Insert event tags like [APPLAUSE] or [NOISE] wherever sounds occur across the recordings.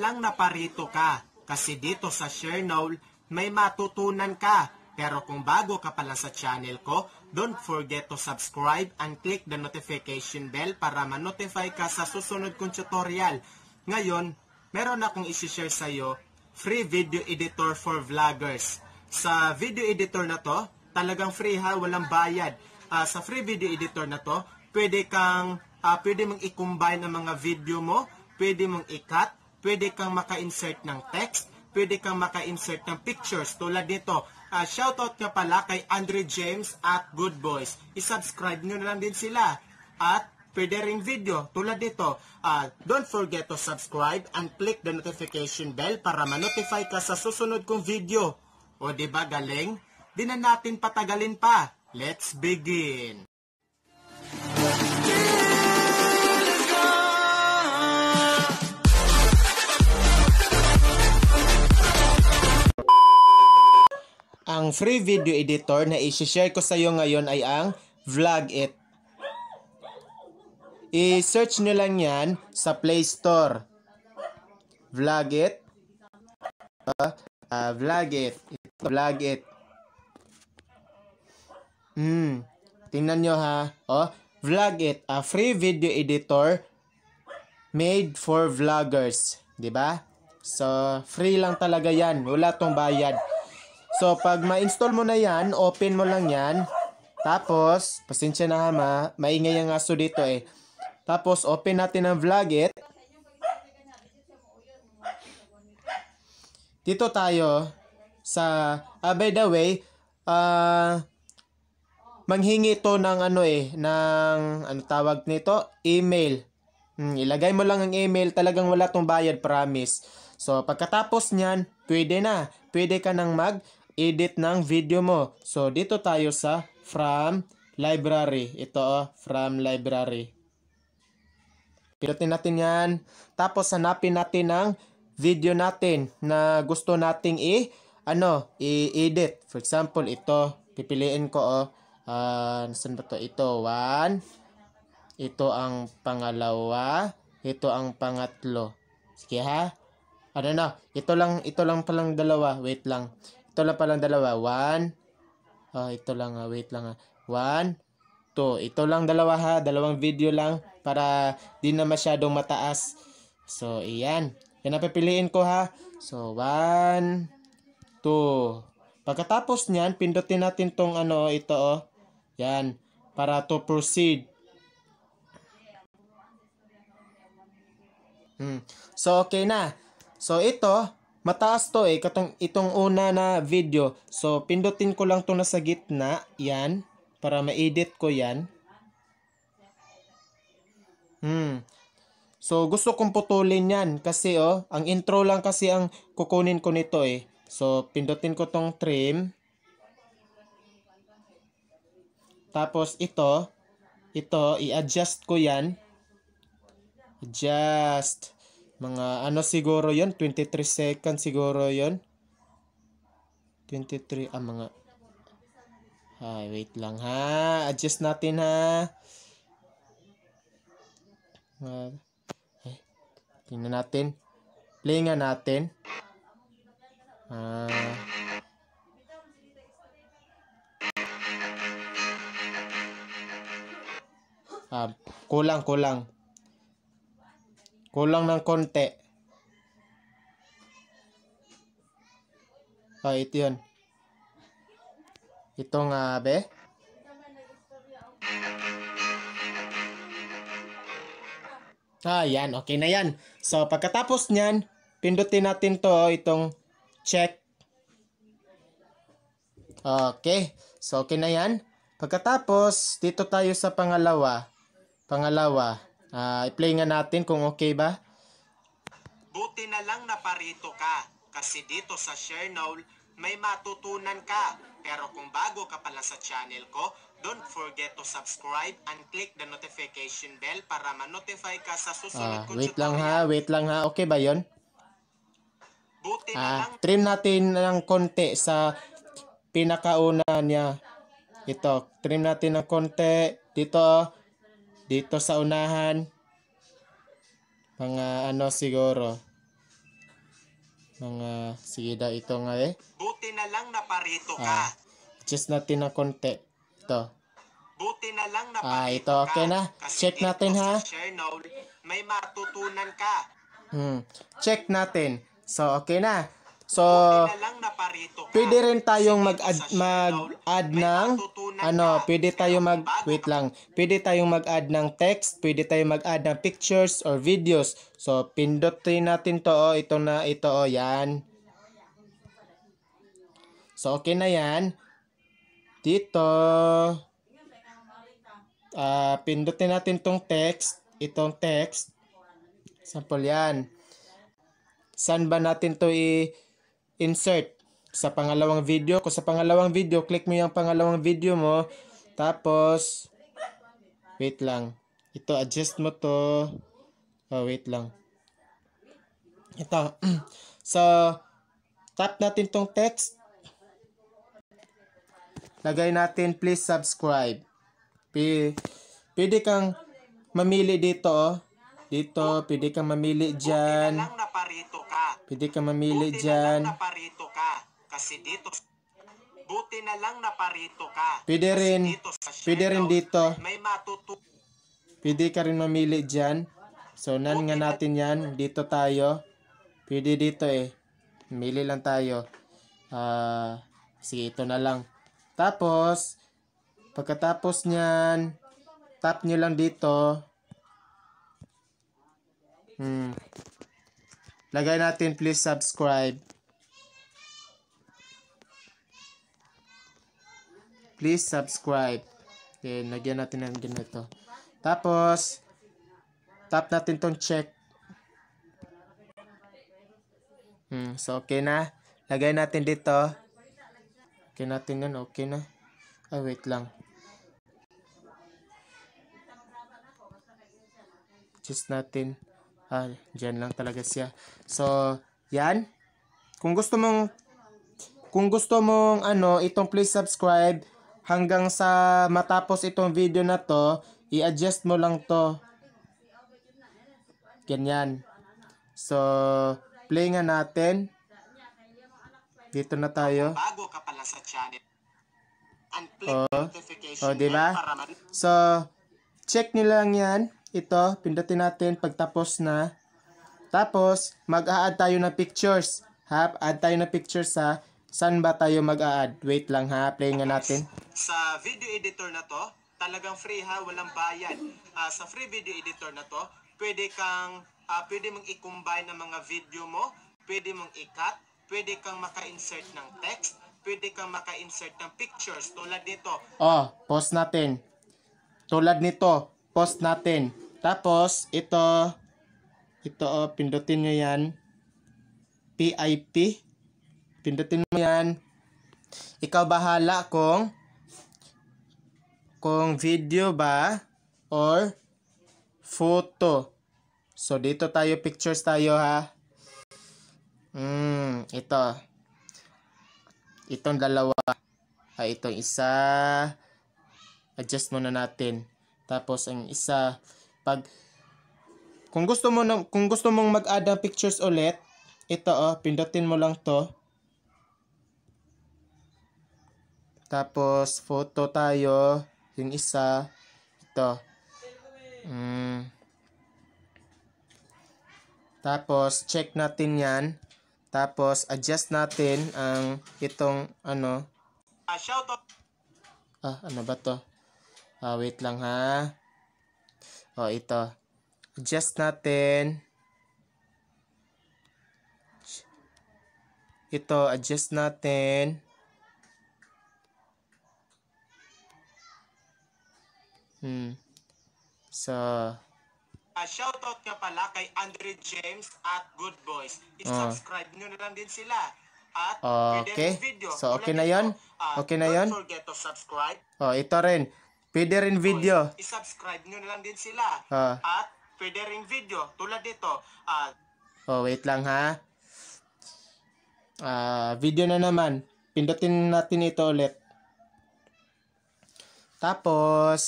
lang na parito ka kasi dito sa Chernow may matutunan ka. Pero kung bago ka pala sa channel ko, don't forget to subscribe and click the notification bell para ma-notify ka sa susunod kong tutorial. Ngayon, meron akong isi-share sa iyo, free video editor for vloggers. Sa video editor na to, talagang free ha, walang bayad. Uh, sa free video editor na to, pwede kang, uh, pwede mong i-combine ang mga video mo, pwede mong i-cut, pwede kang maka-insert ng text, pwede kang maka-insert ng pictures. Tulad dito, uh, ah, shoutout nga pala kay Andre James at Good Boys. I-subscribe nyo na lang din sila. At pwede rin video tulad dito. Uh, ah, don't forget to subscribe and click the notification bell para ma-notify ka sa susunod kong video. O ba diba, galing? Di na natin patagalin pa. Let's begin! Yeah! Ang free video editor na i-share ko sa iyo ngayon ay ang Vlogit. I-search nyo lang yan sa Play Store. Vlogit. Uh, uh, ah, Vlogit. Vlogit. Hmm. Tingnan nyo ha. Oh, Vlogit, a free video editor made for vloggers. ba? Diba? So, free lang talaga yan. Wala tong bayad. So, pag ma-install mo na yan, open mo lang yan. Tapos, pasensya na ha maingay ang aso dito eh. Tapos, open natin ang vlogit. Eh. Dito tayo sa, uh, by the way, uh, manghingi ito ng ano eh, ng, ano tawag nito? Email. Hmm, ilagay mo lang ang email, talagang wala tong bayad, promise. So, pagkatapos niyan, pwede na. Pwede ka nang mag- edit ng video mo. So, dito tayo sa from library. Ito, oh, from library. Pilotin natin yan. Tapos, hanapin natin ang video natin na gusto nating i- ano, i-edit. For example, ito. Pipiliin ko, oh. Uh, nasan ba to? Ito, one. Ito ang pangalawa. Ito ang pangatlo. Sige ha? Ano na? Ito lang, ito lang palang dalawa. Wait lang. Ito lang palang dalawa. One. Oh, ito lang ha. Ah, wait lang ha. Ah. One. Two. Ito lang dalawa ha. Dalawang video lang para di na masyadong mataas. So, iyan. Yan ang ko ha. So, one. Two. Pagkatapos niyan, pindutin natin tong ano, ito oh. Yan. Para to proceed. Hmm. So, okay na. So, ito, Mataas to eh, katong, itong una na video. So, pindutin ko lang to na sa gitna. Yan. Para ma-edit ko yan. Hmm. So, gusto kong putulin yan. Kasi oh, ang intro lang kasi ang kukunin ko nito eh. So, pindutin ko tong trim. Tapos, ito. Ito, i-adjust ko yan. Adjust. Mga ano siguro yon 23 seconds siguro yon 23, ah mga Ay, wait lang ha Adjust natin ha uh, eh, Tingnan natin Play nga natin Ah uh, Ah, kulang, kulang. Kulang ng konti. Ah, ito yun. Itong uh, be. Ah, yan. Okay na yan. So, pagkatapos niyan, pindutin natin to, itong check. Okay. So, okay na yan. Pagkatapos, dito tayo sa pangalawa. Pangalawa. Uh, i-play nga natin kung okay ba. Buti na lang na parito ka kasi dito sa Chernobyl may matutunan ka. Pero kung bago ka pala sa channel ko, don't forget to subscribe and click the notification bell para ma-notify ka sa susunod ah, ko Wait tutorial. lang ha, wait lang ha. Okay ba yon? Buti ah, na lang. Trim natin ng konti sa pinakauna niya. Ito, trim natin ng konti. Dito, dito sa unahan, mga ano siguro, mga, sige da, ito nga eh. Buti na lang naparito ka. Ah, just natin na konti. to Buti na lang ah, naparito ah, ito, okay na. Check natin ha. Chernobyl, may matutunan ka. Hmm. Check natin. So, okay na. So, pwede rin tayong mag-add mag-add ng ano, pwede tayong mag wait lang. Pwede tayong mag-add ng text, pwede tayong mag-add ng pictures or videos. So, pindutin natin 'to, oh, ito na ito oh, 'yan. So, okay na 'yan. Dito uh, pindutin natin tong text, itong text. Sample 'yan. San ba natin 'to i- insert sa pangalawang video. ko sa pangalawang video, click mo yung pangalawang video mo. Tapos, wait lang. Ito, adjust mo to. Oh, wait lang. Ito. [CLEARS THROAT] so, tap natin tong text. Lagay natin, please subscribe. P pwede kang mamili dito. oh. Dito, pwede kang mamili dyan. Pwede ka mamili Buti dyan. Na lang naparito ka. Kasi dito. Buti na lang naparito ka. Pwede rin. Dito shadow, pwede rin dito. May matutu. Pwede ka rin mamili dyan. So, nan nga natin yan. Dito tayo. Pwede dito eh. Mili lang tayo. Ah, uh, sige, ito na lang. Tapos, pagkatapos nyan, tap nyo lang dito. Hmm. Lagay natin please subscribe. Please subscribe. Okay, lagyan natin ng ganito. Tapos, tap natin tong check. Hmm, so, okay na. Lagay natin dito. Okay natin yan. Okay na. Ah, wait lang. Just natin. Uh, dyan lang talaga siya. So, yan. Kung gusto mong kung gusto mong ano, itong please subscribe hanggang sa matapos itong video na to, i-adjust mo lang to. Ganyan. So, play nga natin. Dito na tayo. Bago ka pala sa channel. Unplug oh. notification. Oh, diba? So, check nyo lang yan. Ito, pindutin natin pagtapos na. Tapos, mag-a-add tayo ng pictures. Ha, add tayo ng pictures sa Saan ba tayo mag-a-add? Wait lang ha, play nga natin. Sa video editor na to, talagang free ha, walang bayad. Uh, sa free video editor na to, pwede kang, uh, pwede mong i-combine ng mga video mo, pwede mong i-cut, pwede kang maka-insert ng text, pwede kang maka-insert ng pictures tulad nito. Oh, post natin. Tulad nito, post natin. Tapos, ito, ito o, oh, pindutin nyo yan. PIP. Pindutin mo yan. Ikaw bahala kung kung video ba or photo. So, dito tayo, pictures tayo ha. Hmm, ito. Itong dalawa. Ay, ah, itong isa. Adjust muna natin. Tapos, ang isa, pag kung gusto mo na, kung gusto mong mag-add ng pictures ulit, ito oh, pindutin mo lang 'to. Tapos photo tayo, yung isa, ito. Mm. Tapos check natin 'yan. Tapos adjust natin ang itong ano. Ah, shout out. Ah, ano ba 'to? Ah, wait lang ha. O, oh, ito. Adjust natin. Ito, adjust natin. Hmm. So, Uh, shoutout nga pala kay Andre James at Good Boys. Ah. I-subscribe uh. nyo na lang din sila. At uh, okay. video. So, ah, okay na yon Uh, okay na yon Don't forget to subscribe. Oh, ito rin. Pwede rin video. I-subscribe nyo na lang din sila. Oh. At pwede rin video. Tulad dito. Uh, oh, wait lang ha. Uh, video na naman. Pindutin natin ito ulit. Tapos,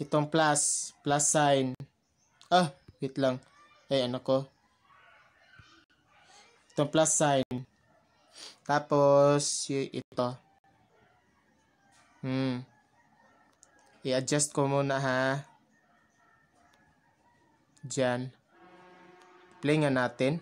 itong plus, plus sign. Ah, wait lang. Eh, ano ko? Itong plus sign. Tapos, ito. Hmm. I-adjust ko muna ha. Diyan. Play nga natin.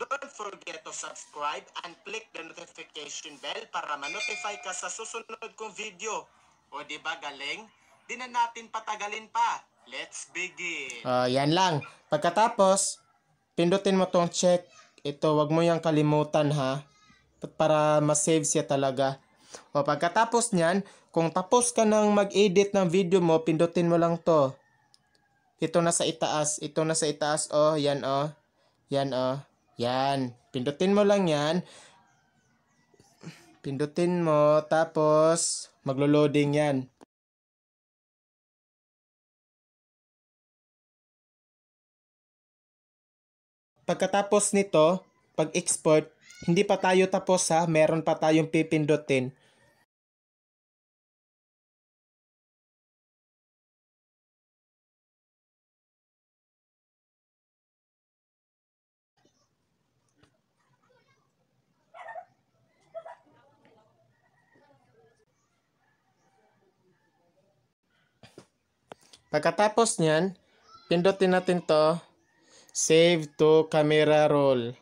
Don't forget to subscribe and click the notification bell para ma-notify ka sa susunod kong video. O di ba galing? Di na natin patagalin pa. Let's begin. Uh, yan lang. Pagkatapos, pindutin mo tong check. Ito, wag mo yung kalimutan ha. Para ma-save siya talaga. O pagkatapos niyan, kung tapos ka nang mag-edit ng video mo, pindutin mo lang to. Ito na sa itaas. Ito na sa itaas. Oh, yan oh. Yan oh. Yan. Pindutin mo lang yan. Pindutin mo. Tapos, maglo-loading yan. Pagkatapos nito, pag-export, hindi pa tayo tapos ha. Meron pa tayong pipindutin. Pagkatapos niyan, pindutin natin to Save to Camera Roll.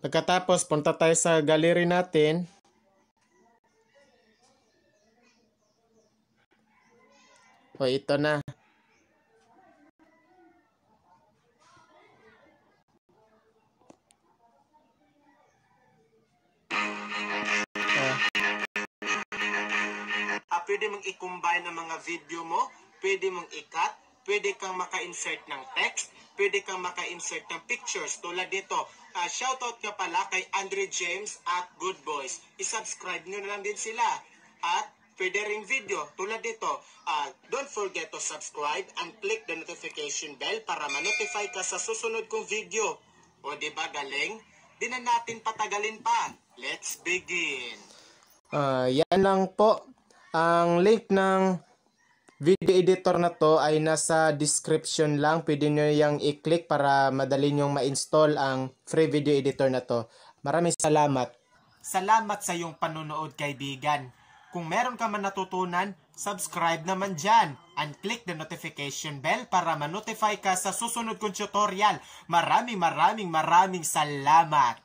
Pagkatapos, punta tayo sa gallery natin. O, ito na. Ah. Ah, pwede mong i-combine ang mga video mo, pwede mong i-cut, pwede kang maka-insert ng text, pwede kang maka-insert ng pictures. Tulad dito, uh, ah, shoutout nga pala kay Andre James at Good Boys. I-subscribe nyo na lang din sila. At Pwede video tulad dito. Uh, ah, don't forget to subscribe and click the notification bell para ma-notify ka sa susunod kong video. O di ba diba, galing? Di na natin patagalin pa. Let's begin. Uh, yan lang po. Ang link ng video editor na to ay nasa description lang. Pwede nyo yung i-click para madali nyong ma-install ang free video editor na to. Maraming salamat. Salamat sa iyong panonood kaibigan. Kung meron ka man natutunan, subscribe naman dyan and click the notification bell para ma-notify ka sa susunod kong tutorial. Maraming maraming maraming salamat!